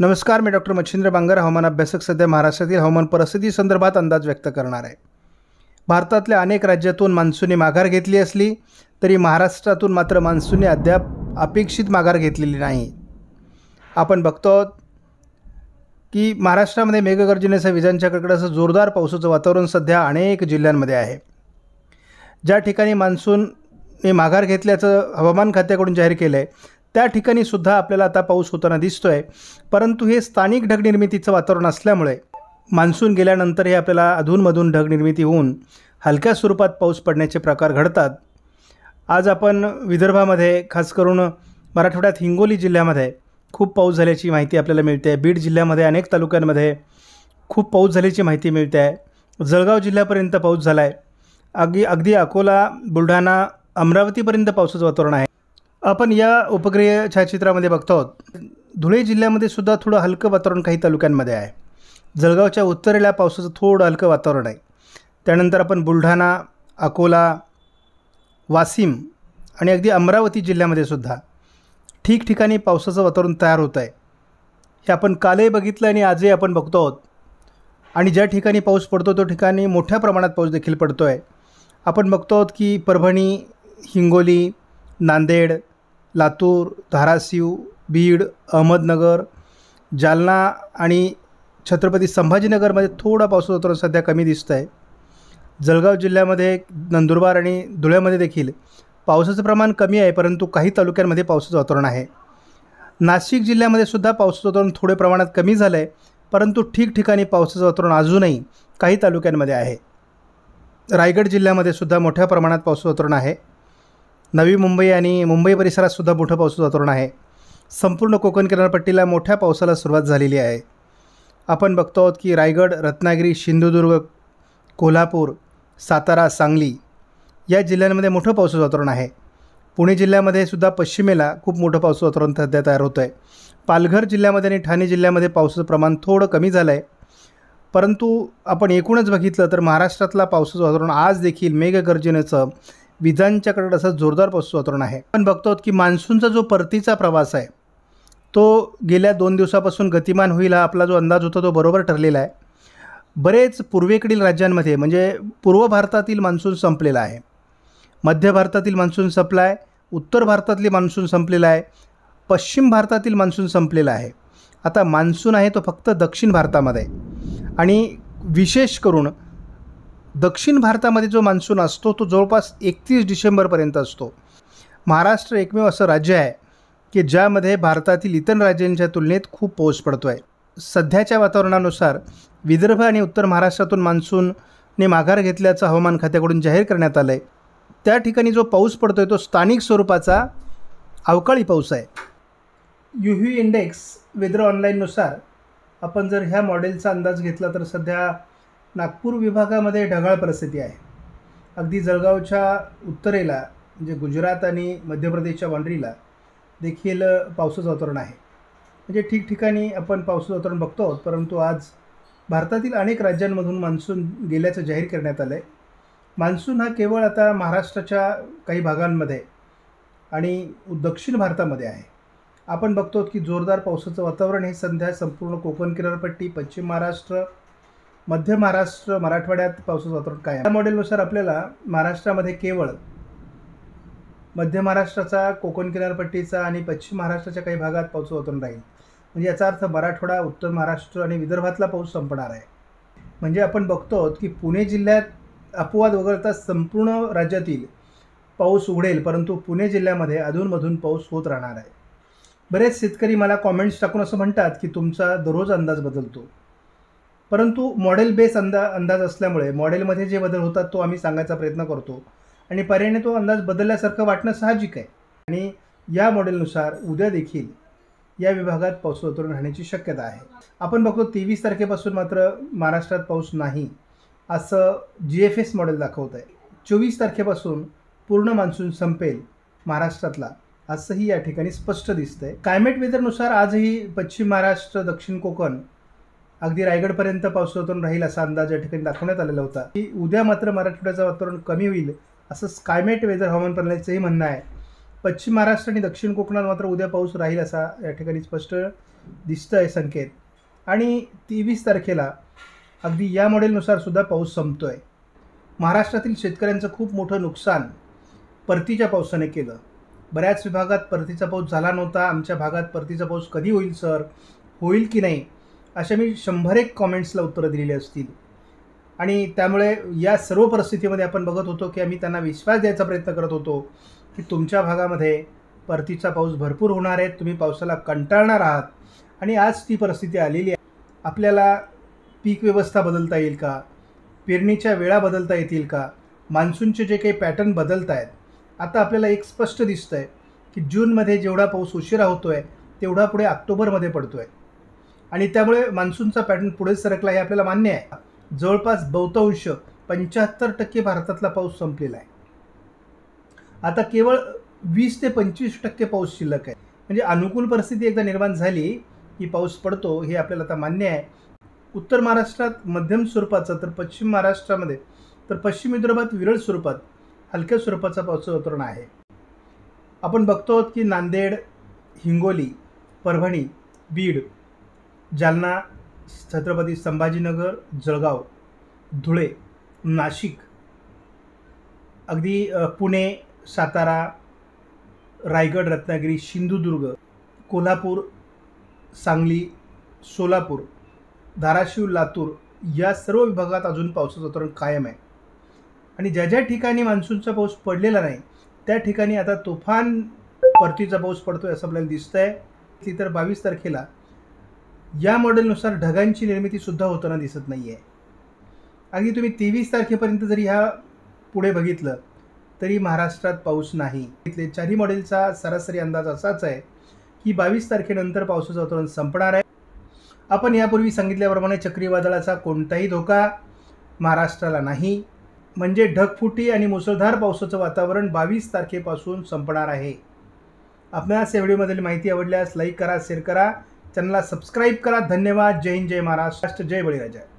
नमस्कार मी डॉक्टर मच्छिंद्र बांगर हवामान अभ्यासक सध्या महाराष्ट्रातील हवामान परिस्थितीसंदर्भात अंदाज व्यक्त करणार आहे भारतातल्या अनेक राज्यातून मान्सूने माघार घेतली असली तरी महाराष्ट्रातून मात्र मान्सूनने अद्याप अपेक्षित माघार घेतलेली नाही आपण बघतो की महाराष्ट्रामध्ये मेघगर्जनेसह विजांच्या असं जोरदार पावसाचं वातावरण सध्या अनेक जिल्ह्यांमध्ये आहे ज्या ठिकाणी मान्सूनने माघार घेतल्याचं हवामान खात्याकडून जाहीर केलं आहे त्या ठिकाणी सुद्धा आपल्याला आता पाऊस होताना दिसतोय परंतु हे स्थानिक ढग वातावरण असल्यामुळे मान्सून गेल्यानंतर हे आपल्याला अधूनमधून ढग निर्मिती होऊन हलक्या स्वरूपात पाऊस पडण्याचे प्रकार घडतात आज आपण विदर्भामध्ये खास करून मराठवाड्यात हिंगोली जिल्ह्यामध्ये खूप पाऊस झाल्याची माहिती आपल्याला मिळते आहे बीड जिल्ह्यामध्ये अनेक तालुक्यांमध्ये खूप पाऊस झाल्याची माहिती मिळते आहे जळगाव जिल्ह्यापर्यंत पाऊस झाला आहे अगदी अगदी अकोला बुलढाणा अमरावतीपर्यंत पावसाचं वातावरण आहे आपण या उपग्रह छायाचित्रामध्ये बघतो आहोत धुळे जिल्ह्यामध्ये सुद्धा थोडं हलकं वातावरण काही तालुक्यांमध्ये आहे जळगावच्या उत्तरेला पावसाचं थोडं हलकं वातावरण आहे त्यानंतर आपण बुलढाणा अकोला वाशिम आणि अगदी अमरावती जिल्ह्यामध्ये सुद्धा ठिकठिकाणी पावसाचं वातावरण तयार होत आहे हे आपण कालही बघितलं आणि आजही आपण बघतो आहोत आणि ज्या ठिकाणी पाऊस पडतो तो ठिकाणी मोठ्या प्रमाणात पाऊस देखील पडतो आहे आपण बघतो आहोत की परभणी हिंगोली नांदेड लातूर धाराशिव बीड अहमदनगर जालना आणि छत्रपती संभाजीनगरमध्ये थोडा पावसाचं वातावरण सध्या कमी दिसतं आहे जळगाव जिल्ह्यामध्ये नंदुरबार आणि धुळ्यामध्ये देखील पावसाचं प्रमाण कमी आहे परंतु काही तालुक्यांमध्ये पावसाचं वातावरण आहे नाशिक जिल्ह्यामध्ये सुद्धा पावसाचं वातावरण थोड्या प्रमाणात कमी झालं आहे परंतु ठिकठिकाणी पावसाचं वातावरण अजूनही काही तालुक्यांमध्ये आहे रायगड जिल्ह्यामध्ये सुद्धा मोठ्या प्रमाणात पावसाचं वातावरण आहे नवी मुंबई आणि मुंबई परिसरात सुद्धा मोठं पाऊस वातावरण आहे संपूर्ण कोकण किनारपट्टीला मोठ्या पावसाला सुरुवात झालेली आहे आपण बघतो आहोत की रायगड रत्नागिरी सिंधुदुर्ग कोल्हापूर सातारा सांगली या जिल्ह्यांमध्ये मोठं पाऊस वातावरण आहे पुणे जिल्ह्यामध्ये सुद्धा पश्चिमेला खूप मोठं पाऊस वातावरण सध्या तयार होतं आहे पालघर जिल्ह्यामध्ये आणि ठाणे जिल्ह्यामध्ये पावसाचं प्रमाण थोडं कमी झालं आहे परंतु आपण एकूणच बघितलं तर महाराष्ट्रातला पावसाचं वातावरण आज देखील मेघगर्जनेचं विजांच्याकडे असा जोरदार वातावरण आहे आपण बघतो की मान्सूनचा जो परतीचा प्रवास आहे तो गेल्या दोन दिवसापासून गतिमान होईल हा आपला जो अंदाज होता तो बरोबर ठरलेला आहे बरेच पूर्वेकडील राज्यांमध्ये म्हणजे पूर्व भारतातील मान्सून संपलेला आहे मध्य भारतातील मान्सून संपला आहे उत्तर भारतातली मान्सून संपलेला आहे पश्चिम भारतातील मान्सून संपलेला आहे आता मान्सून आहे तो फक्त दक्षिण भारतामध्ये आणि विशेष करून दक्षिण भारतामध्ये जो मान्सून असतो तो जवळपास एकतीस डिसेंबरपर्यंत असतो महाराष्ट्र एकमेव असं राज्य आहे की ज्यामध्ये भारतातील इतर राज्यांच्या तुलनेत खूप पाऊस पडतो आहे सध्याच्या वातावरणानुसार विदर्भ आणि उत्तर महाराष्ट्रातून मान्सूनने माघार घेतल्याचं हवामान खात्याकडून जाहीर करण्यात आलं आहे त्या ठिकाणी जो पाऊस पडतो आहे तो स्थानिक स्वरूपाचा अवकाळी पाऊस आहे युह्यू इंडेक्स वेदर ऑनलाईननुसार आपण जर ह्या मॉडेलचा अंदाज घेतला तर सध्या नागपूर विभागामध्ये ढगाळ परिस्थिती आहे अगदी जळगावच्या उत्तरेला म्हणजे गुजरात आणि मध्य प्रदेशच्या बांडरीला देखील पावसाचं वातावरण आहे म्हणजे ठिकठिकाणी आपण पावसाचं वातावरण बघतो आहोत परंतु आज भारतातील अनेक राज्यांमधून मान्सून गेल्याचं जाहीर करण्यात आलं आहे मान्सून हा केवळ आता महाराष्ट्राच्या काही भागांमध्ये आणि दक्षिण भारतामध्ये आहे आपण बघतो की जोरदार पावसाचं वातावरण हे सध्या संपूर्ण कोकण किनारपट्टी पश्चिम महाराष्ट्र मध्य महाराष्ट्र मराठवाड्यात पावसाचं वातावरण काय या मॉडेलनुसार आपल्याला महाराष्ट्रामध्ये केवळ मध्य महाराष्ट्राचा कोकण किनारपट्टीचा आणि पश्चिम महाराष्ट्राच्या काही भागात पाऊस वातावरण राहील म्हणजे याचा अर्थ मराठवाडा उत्तर महाराष्ट्र आणि विदर्भातला पाऊस संपणार आहे म्हणजे आपण बघतो की पुणे जिल्ह्यात अपवाद वगळता संपूर्ण राज्यातील पाऊस उघडेल परंतु पुणे जिल्ह्यामध्ये अधूनमधून पाऊस होत राहणार आहे बरेच शेतकरी मला कॉमेंट्स टाकून असं म्हणतात की तुमचा दररोज अंदाज बदलतो परंतु मॉडेल बेस अंदा अंदाज असल्यामुळे मॉडेलमध्ये जे बदल होतात तो आम्ही सांगायचा प्रयत्न करतो आणि पर्याने तो अंदाज बदलल्यासारखं वाटणं साहजिक आहे आणि या मॉडेलनुसार उद्या देखील या विभागात पाऊस उतरून राहण्याची शक्यता आहे आपण बघतो तेवीस तारखेपासून मात्र महाराष्ट्रात पाऊस नाही असं जी एफ एस मॉडेल दाखवत आहे चोवीस तारखेपासून पूर्ण मान्सून संपेल महाराष्ट्रातला असंही या ठिकाणी स्पष्ट दिसतंय क्लायमेट वेदरनुसार आजही पश्चिम महाराष्ट्र दक्षिण कोकण अगदी रायगडपर्यंत पावसातून राहील असा अंदाज या ठिकाणी दाखवण्यात आलेला होता की उद्या मात्र मराठवाड्याचं वातावरण कमी होईल असं स्कायमेट वेदर हवामान प्रणालीचंही म्हणणं आहे पश्चिम महाराष्ट्र आणि दक्षिण कोकणात मात्र उद्या पाऊस राहील असा या ठिकाणी स्पष्ट दिसतं आहे संकेत आणि तेवीस तारखेला अगदी या मॉडेलनुसार सुद्धा पाऊस संपतो आहे महाराष्ट्रातील शेतकऱ्यांचं खूप मोठं नुकसान परतीच्या पावसाने केलं बऱ्याच विभागात परतीचा पाऊस झाला नव्हता आमच्या भागात परतीचा पाऊस कधी होईल सर होईल की नाही अशा मी शंभर एक कॉमेंट्सला उत्तरं दिलेली असतील आणि त्यामुळे या सर्व परिस्थितीमध्ये आपण बघत होतो की आम्ही त्यांना विश्वास द्यायचा प्रयत्न करत होतो की तुमच्या भागामध्ये परतीचा पाऊस भरपूर होणार आहे तुम्ही पावसाला कंटाळणार आहात आणि आज ती परिस्थिती आलेली आहे आपल्याला पीक व्यवस्था बदलता येईल का पेरणीच्या वेळा बदलता येतील का मान्सूनचे जे काही पॅटर्न बदलत आहेत आता आपल्याला एक स्पष्ट दिसतं आहे की जूनमध्ये जेवढा पाऊस उशिरा होतो आहे तेवढा पुढे ऑक्टोबरमध्ये पडतो आहे आणि त्यामुळे मान्सूनचा पॅटर्न पुढे सरकला हे आपल्याला मान्य आहे जवळपास बहुतांश पंच्याहत्तर टक्के भारतातला पाऊस संपलेला आहे आता केवळ वीस ते पंचवीस टक्के पाऊस शिल्लक आहे म्हणजे अनुकूल परिस्थिती एकदा निर्माण झाली की पाऊस पडतो हे आपल्याला आता मान्य आहे उत्तर महाराष्ट्रात मध्यम स्वरूपाचा तर पश्चिम महाराष्ट्रामध्ये तर पश्चिम विदर्भात विरळ स्वरूपात हलक्या स्वरूपाचा पाऊस वातावरण आहे आपण बघतो आहोत की नांदेड हिंगोली परभणी बीड जालना छत्रपती संभाजीनगर जळगाव धुळे नाशिक अगदी पुणे सातारा रायगड रत्नागिरी सिंधुदुर्ग कोल्हापूर सांगली सोलापूर धाराशिव लातूर या सर्व विभागात अजून पावसाचं वातावरण कायम आहे आणि ज्या ज्या ठिकाणी मान्सूनचा पाऊस पडलेला नाही त्या ठिकाणी आता तुफान परतीचा पाऊस पडतो आहे असं आपल्याला दिसतं आहे ती तर बावीस तारखेला या मॉडेलनुसार ढगांची निर्मितीसुद्धा होताना दिसत नाही आहे अगदी तुम्ही तेवीस तारखेपर्यंत जरी ह्या पुढे बघितलं तरी महाराष्ट्रात पाऊस नाही इथले चारही मॉडेलचा सरासरी अंदाज असाच आहे की बावीस तारखेनंतर पावसाचं वातावरण संपणार आहे आपण यापूर्वी सांगितल्याप्रमाणे चक्रीवादळाचा कोणताही धोका महाराष्ट्राला नाही म्हणजे ढगफुटी आणि मुसळधार पावसाचं वातावरण बावीस तारखेपासून संपणार आहे आपल्या या व्हिडिओमधील माहिती आवडल्यास लाईक करा शेअर करा चॅनलला सबस्क्राईब करा धन्यवाद जय हिंद जय महाराष्ट्र जय बळीराजा